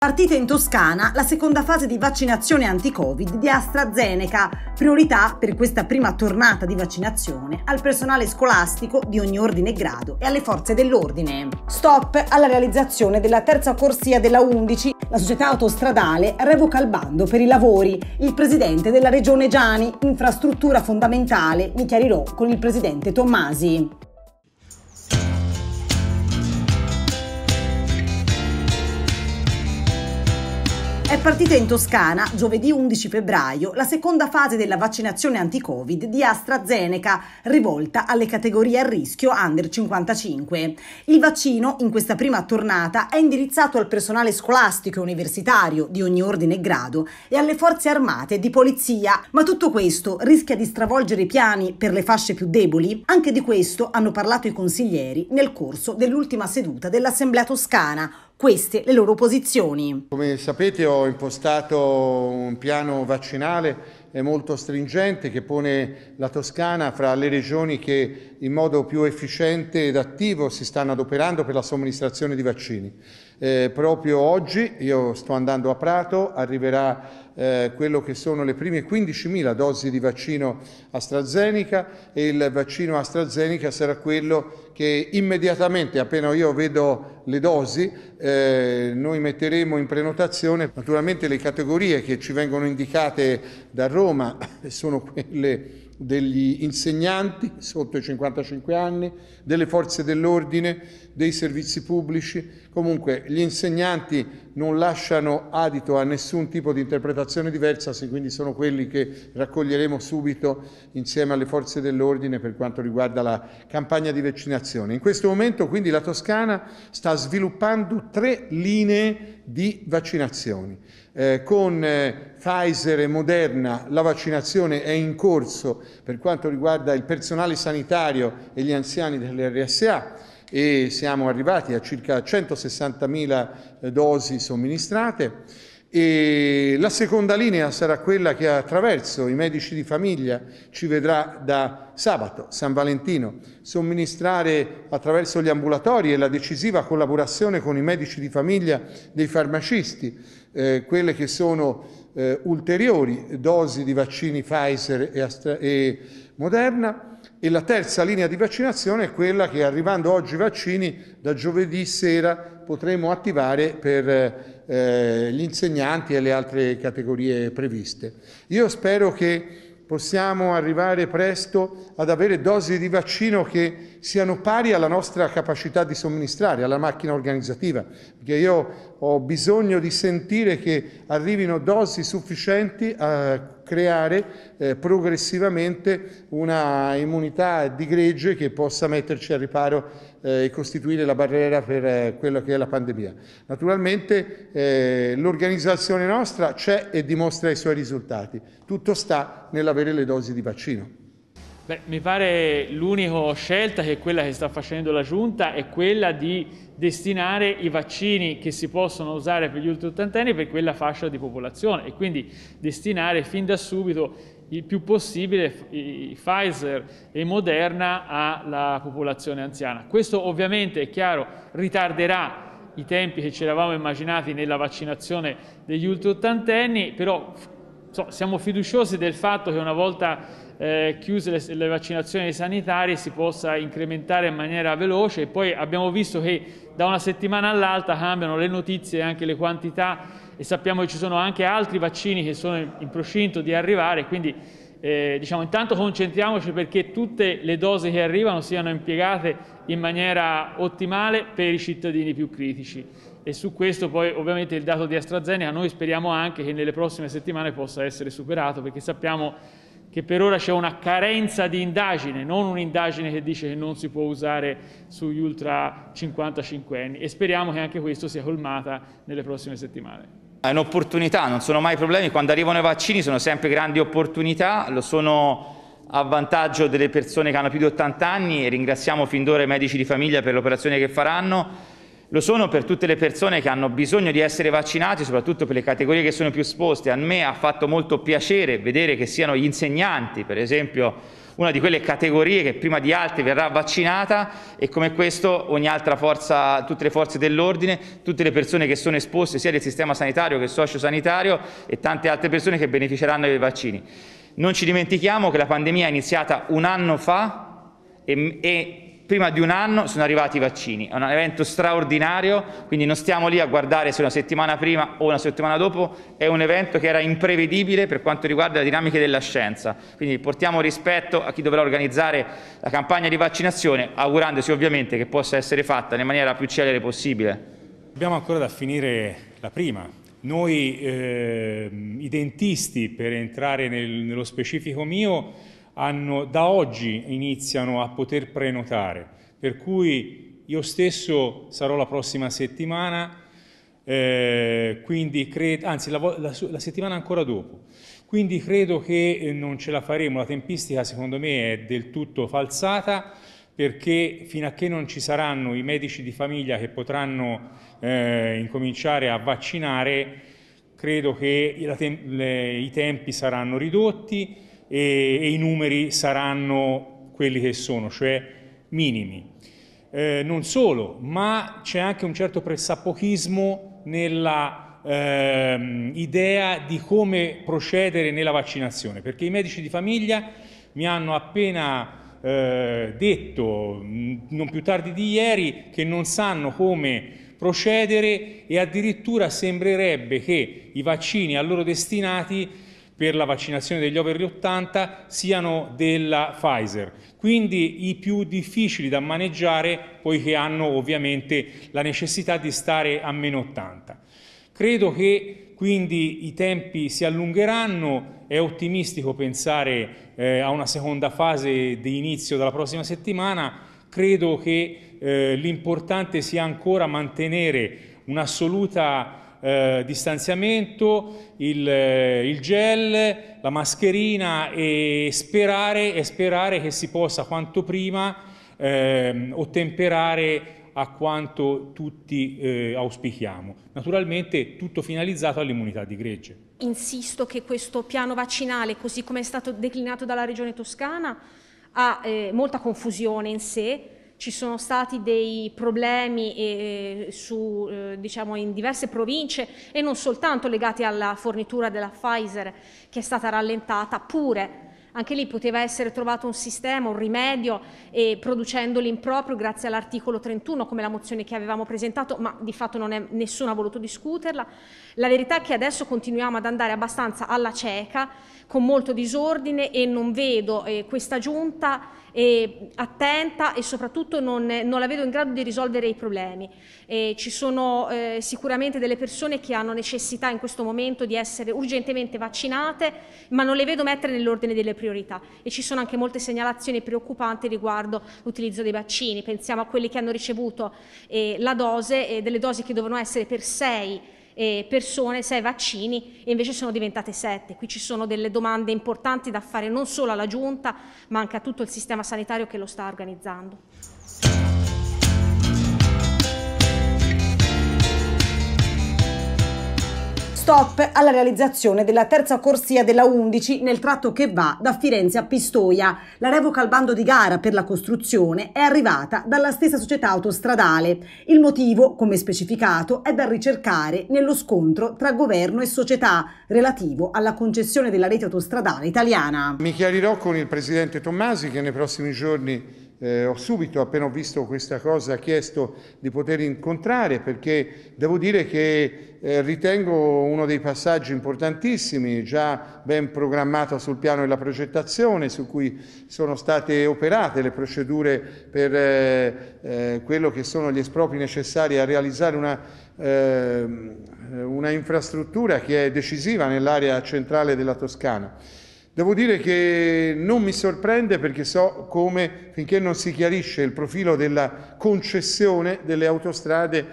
Partita in Toscana la seconda fase di vaccinazione anti-Covid di AstraZeneca, priorità per questa prima tornata di vaccinazione al personale scolastico di ogni ordine e grado e alle forze dell'ordine. Stop alla realizzazione della terza corsia della 11. La società autostradale revoca il bando per i lavori. Il presidente della regione Giani, infrastruttura fondamentale, mi chiarirò con il presidente Tommasi. È partita in Toscana giovedì 11 febbraio la seconda fase della vaccinazione anti-Covid di AstraZeneca rivolta alle categorie a rischio under 55. Il vaccino in questa prima tornata è indirizzato al personale scolastico e universitario di ogni ordine e grado e alle forze armate di polizia, ma tutto questo rischia di stravolgere i piani per le fasce più deboli? Anche di questo hanno parlato i consiglieri nel corso dell'ultima seduta dell'Assemblea Toscana queste le loro posizioni. Come sapete ho impostato un piano vaccinale eh, molto stringente che pone la Toscana fra le regioni che in modo più efficiente ed attivo si stanno adoperando per la somministrazione di vaccini. Eh, proprio oggi, io sto andando a Prato, arriverà eh, quello che sono le prime 15.000 dosi di vaccino AstraZeneca e il vaccino AstraZeneca sarà quello che immediatamente, appena io vedo le dosi, eh, noi metteremo in prenotazione. Naturalmente le categorie che ci vengono indicate da Roma sono quelle degli insegnanti sotto i 55 anni, delle forze dell'ordine, dei servizi pubblici. Comunque gli insegnanti non lasciano adito a nessun tipo di interpretazione diversa, quindi sono quelli che raccoglieremo subito insieme alle forze dell'ordine per quanto riguarda la campagna di vaccinazione. In questo momento quindi la Toscana sta sviluppando tre linee di vaccinazioni. Eh, con eh, Pfizer e Moderna la vaccinazione è in corso per quanto riguarda il personale sanitario e gli anziani dell'RSA e siamo arrivati a circa 160.000 eh, dosi somministrate. E la seconda linea sarà quella che attraverso i medici di famiglia ci vedrà da sabato, San Valentino, somministrare attraverso gli ambulatori e la decisiva collaborazione con i medici di famiglia dei farmacisti, eh, quelle che sono eh, ulteriori dosi di vaccini Pfizer e, Astra e Moderna. E la terza linea di vaccinazione è quella che arrivando oggi i vaccini da giovedì sera potremo attivare per... Eh, eh, gli insegnanti e le altre categorie previste. Io spero che possiamo arrivare presto ad avere dosi di vaccino che siano pari alla nostra capacità di somministrare, alla macchina organizzativa, perché io ho bisogno di sentire che arrivino dosi sufficienti a creare eh, progressivamente una immunità di gregge che possa metterci al riparo eh, e costituire la barriera per eh, quella che è la pandemia. Naturalmente eh, l'organizzazione nostra c'è e dimostra i suoi risultati, tutto sta nell'avere le dosi di vaccino. Beh, mi pare l'unica scelta che quella che sta facendo la Giunta è quella di destinare i vaccini che si possono usare per gli ultra ottantenni per quella fascia di popolazione e quindi destinare fin da subito il più possibile i Pfizer e Moderna alla popolazione anziana. Questo ovviamente è chiaro ritarderà i tempi che ci eravamo immaginati nella vaccinazione degli ultra ottantenni, però so, siamo fiduciosi del fatto che una volta eh, chiuse le, le, vaccinazioni sanitarie si possa incrementare in maniera veloce e poi abbiamo visto che da una settimana all'altra cambiano le notizie e anche le quantità e sappiamo che ci sono anche altri vaccini che sono in, procinto di arrivare, quindi eh, diciamo, intanto concentriamoci perché tutte le dosi che arrivano siano impiegate in maniera ottimale per i cittadini più critici. E su questo poi ovviamente il dato di AstraZeneca noi speriamo anche che nelle prossime settimane possa essere superato perché sappiamo che per ora c'è una carenza di indagine, non un'indagine che dice che non si può usare sugli ultra 55 anni e speriamo che anche questo sia colmata nelle prossime settimane. È un'opportunità, non sono mai problemi, quando arrivano i vaccini sono sempre grandi opportunità, lo sono a vantaggio delle persone che hanno più di 80 anni e ringraziamo fin d'ora i medici di famiglia per l'operazione che faranno. Lo sono per tutte le persone che hanno bisogno di essere vaccinati, soprattutto per le categorie che sono più esposte. A me ha fatto molto piacere vedere che siano gli insegnanti, per esempio, una di quelle categorie che prima di altri verrà vaccinata e come questo ogni altra forza, tutte le forze dell'ordine, tutte le persone che sono esposte sia del sistema sanitario che sociosanitario e tante altre persone che beneficeranno dei vaccini. Non ci dimentichiamo che la pandemia è iniziata un anno fa e, e prima di un anno sono arrivati i vaccini. È un evento straordinario, quindi non stiamo lì a guardare se una settimana prima o una settimana dopo, è un evento che era imprevedibile per quanto riguarda le dinamiche della scienza. Quindi portiamo rispetto a chi dovrà organizzare la campagna di vaccinazione, augurandosi ovviamente che possa essere fatta nella maniera più celere possibile. Abbiamo ancora da finire la prima, noi, eh, i dentisti, per entrare nel, nello specifico mio, hanno, da oggi iniziano a poter prenotare, per cui io stesso sarò la prossima settimana, eh, cre- anzi la, la, la settimana ancora dopo. Quindi credo che eh, non ce la faremo, la tempistica secondo me è del tutto falsata, perché fino a che non ci saranno i medici di famiglia che potranno eh, incominciare a vaccinare, credo che te- le, i tempi saranno ridotti e, e, i numeri saranno quelli che sono, cioè minimi. Eh, non solo, ma c'è anche un certo pressapochismo nella ehm, idea di come procedere nella vaccinazione, perché i medici di famiglia mi hanno appena eh, detto mm, non più tardi di ieri che non sanno come procedere e addirittura sembrerebbe che i vaccini a loro destinati per la vaccinazione degli over 80 siano della Pfizer, quindi i più difficili da maneggiare poiché hanno ovviamente la necessità di stare a meno 80. Credo che quindi i tempi si allungheranno, è ottimistico pensare eh, a una seconda fase di inizio della prossima settimana, credo che eh, l'importante sia ancora mantenere un assoluto eh, distanziamento, il, eh, il, gel, la mascherina e sperare, e sperare che si possa quanto prima ehm, ottemperare a quanto tutti eh, auspichiamo. Naturalmente tutto finalizzato all'immunità di gregge. Insisto che questo piano vaccinale, così come è stato declinato dalla Regione Toscana, ha eh, molta confusione in sé, ci sono stati dei problemi eh, eh su, eh, diciamo in diverse province e non soltanto legati alla fornitura della Pfizer che è stata rallentata, pure anche lì poteva essere trovato un sistema, un rimedio, eh, producendo l'improprio grazie all'articolo 31, come la mozione che avevamo presentato, ma di fatto è, nessuno ha voluto discuterla. La verità è che adesso continuiamo ad andare abbastanza alla cieca, con molto disordine e non vedo eh, questa giunta e attenta e soprattutto non, non, la vedo in grado di risolvere i problemi. E ci sono eh, sicuramente delle persone che hanno necessità in questo momento di essere urgentemente vaccinate, ma non le vedo mettere nell'ordine delle priorità e ci sono anche molte segnalazioni preoccupanti riguardo l'utilizzo dei vaccini. Pensiamo a quelli che hanno ricevuto eh, la dose, eh, delle dosi che dovevano essere per sei eh, persone, 6 vaccini e invece sono diventate 7. Qui ci sono delle domande importanti da fare non solo alla Giunta ma anche a tutto il sistema sanitario che lo sta organizzando. stop alla realizzazione della terza corsia della 11 nel tratto che va da Firenze a Pistoia. La revoca al bando di gara per la costruzione è arrivata dalla stessa società autostradale. Il motivo, come specificato, è da ricercare nello scontro tra governo e società relativo alla concessione della rete autostradale italiana. Mi chiarirò con il presidente Tommasi che nei prossimi giorni eh, ho subito, appena ho visto questa cosa, chiesto di poter incontrare perché devo dire che eh, ritengo uno dei passaggi importantissimi, già ben programmato sul piano della progettazione, su cui sono state operate le procedure per eh, eh quello che sono gli espropri necessari a realizzare una, ehm, una infrastruttura che è decisiva nell'area centrale della Toscana. Devo dire che non mi sorprende perché so come finché non si chiarisce il profilo della concessione delle autostrade,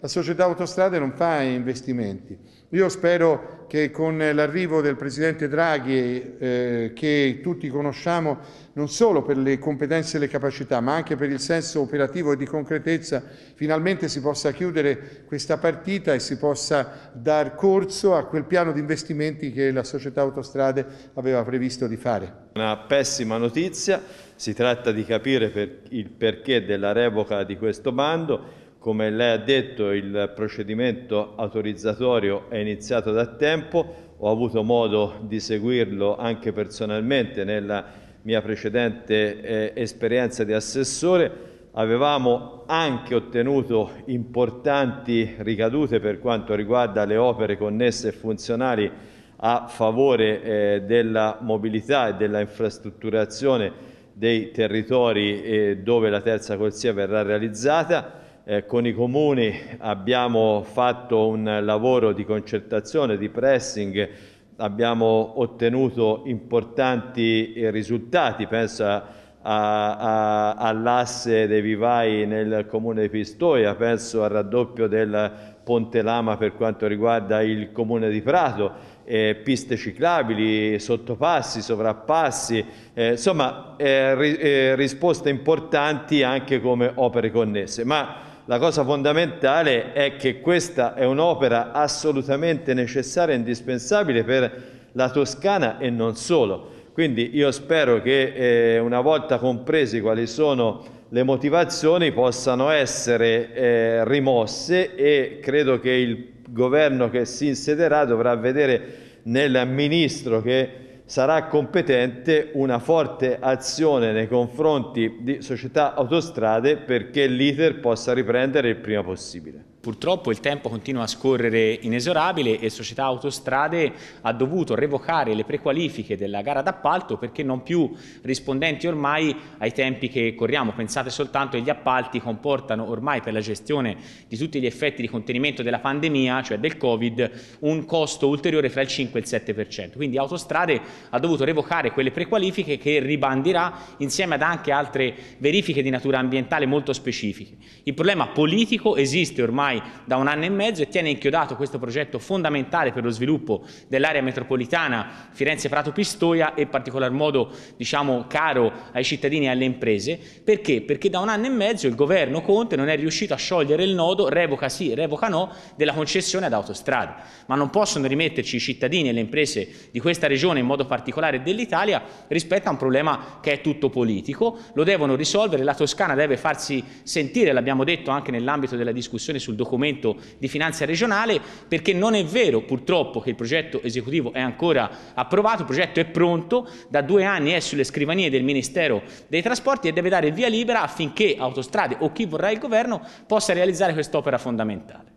la società autostrade non fa investimenti. Io spero che con l'arrivo del Presidente Draghi, eh, che tutti conosciamo non solo per le competenze e le capacità, ma anche per il senso operativo e di concretezza, finalmente si possa chiudere questa partita e si possa dar corso a quel piano di investimenti che la società Autostrade aveva previsto di fare. Una pessima notizia, si tratta di capire per il perché della revoca di questo bando come lei ha detto, il procedimento autorizzatorio è iniziato da tempo, ho avuto modo di seguirlo anche personalmente nella mia precedente eh, esperienza di assessore. Avevamo anche ottenuto importanti ricadute per quanto riguarda le opere connesse e funzionali a favore eh, della mobilità e della infrastrutturazione dei territori eh, dove la terza corsia verrà realizzata eh, con i comuni abbiamo fatto un lavoro di concertazione, di pressing, abbiamo ottenuto importanti eh, risultati, penso all'asse dei vivai nel comune di Pistoia, penso al raddoppio del Ponte Lama per quanto riguarda il comune di Prato, eh, piste ciclabili, sottopassi, sovrappassi, eh, insomma eh, ri eh, risposte importanti anche come opere connesse. Ma la cosa fondamentale è che questa è un'opera assolutamente necessaria e indispensabile per la Toscana e non solo. Quindi io spero che eh, una volta compresi quali sono le motivazioni possano essere eh, rimosse e credo che il governo che si insederà dovrà vedere nel ministro che sarà competente una forte azione nei confronti di società autostrade perché l'iter possa riprendere il prima possibile. Purtroppo il tempo continua a scorrere inesorabile e Società Autostrade ha dovuto revocare le prequalifiche della gara d'appalto perché non più rispondenti ormai ai tempi che corriamo. Pensate soltanto che gli appalti comportano ormai per la gestione di tutti gli effetti di contenimento della pandemia, cioè del Covid, un costo ulteriore fra il 5 e il 7%. Quindi Autostrade ha dovuto revocare quelle prequalifiche che ribandirà insieme ad anche altre verifiche di natura ambientale molto specifiche. Il problema politico esiste ormai ormai da un anno e mezzo e tiene inchiodato questo progetto fondamentale per lo sviluppo dell'area metropolitana Firenze-Prato-Pistoia e in particolar modo diciamo, caro ai cittadini e alle imprese. Perché? Perché da un anno e mezzo il governo Conte non è riuscito a sciogliere il nodo, revoca sì, revoca no, della concessione ad autostrade. Ma non possono rimetterci i cittadini e le imprese di questa regione, in modo particolare dell'Italia, rispetto a un problema che è tutto politico. Lo devono risolvere, la Toscana deve farsi sentire, l'abbiamo detto anche nell'ambito della discussione sul documento di finanza regionale perché non è vero purtroppo che il progetto esecutivo è ancora approvato, il progetto è pronto, da due anni è sulle scrivanie del Ministero dei Trasporti e deve dare via libera affinché Autostrade o chi vorrà il governo possa realizzare quest'opera fondamentale.